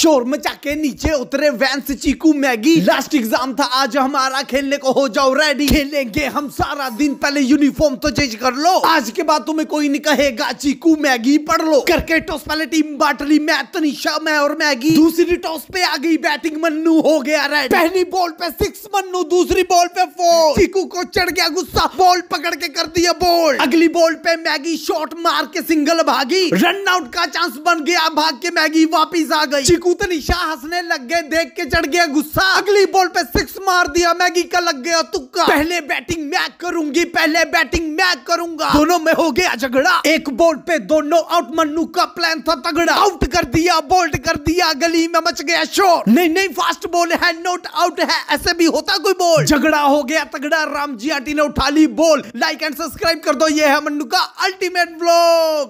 शोर मचा के नीचे उतरे वैंस चीकू मैगी लास्ट एग्जाम था आज हमारा खेलने को हो जाओ रेडी खेलेंगे हम सारा दिन पहले यूनिफॉर्म तो चेंज कर लो आज के बाद तुम्हें कोई नहीं कहेगा चीकू मैगी पढ़ लो करके टॉस पहले टीम बांट ली मैं तनिषा मैं और मैगी दूसरी टॉस पे आ गई बैटिंग मन्नू हो गया रेड पहली बॉल पे सिक्स मन्नू दूसरी बॉल पे फोर चीकू को चढ़ गया गुस्सा बॉल पकड़ के कर दिया बॉल अगली बॉल पे मैगी शॉर्ट मार के सिंगल भागी रन आउट का चांस बन गया भाग के मैगी वापिस आ गई चीकू कबूतर ईशा हंसने लग गए देख के चढ़ गया गुस्सा अगली बॉल पे सिक्स मार दिया मैगी का लग गया तुक्का पहले बैटिंग मैं करूंगी पहले बैटिंग मैं करूंगा दोनों में हो गया झगड़ा एक बॉल पे दोनों आउट मन्नू का प्लान था तगड़ा आउट कर दिया बोल्ट कर दिया गली में मच गया शोर नहीं नहीं फास्ट बॉल है नोट आउट है ऐसे भी होता कोई बॉल झगड़ा हो गया तगड़ा राम जी आटी ने उठा ली बॉल लाइक एंड सब्सक्राइब कर दो ये है मन्नू का अल्टीमेट ब्लॉग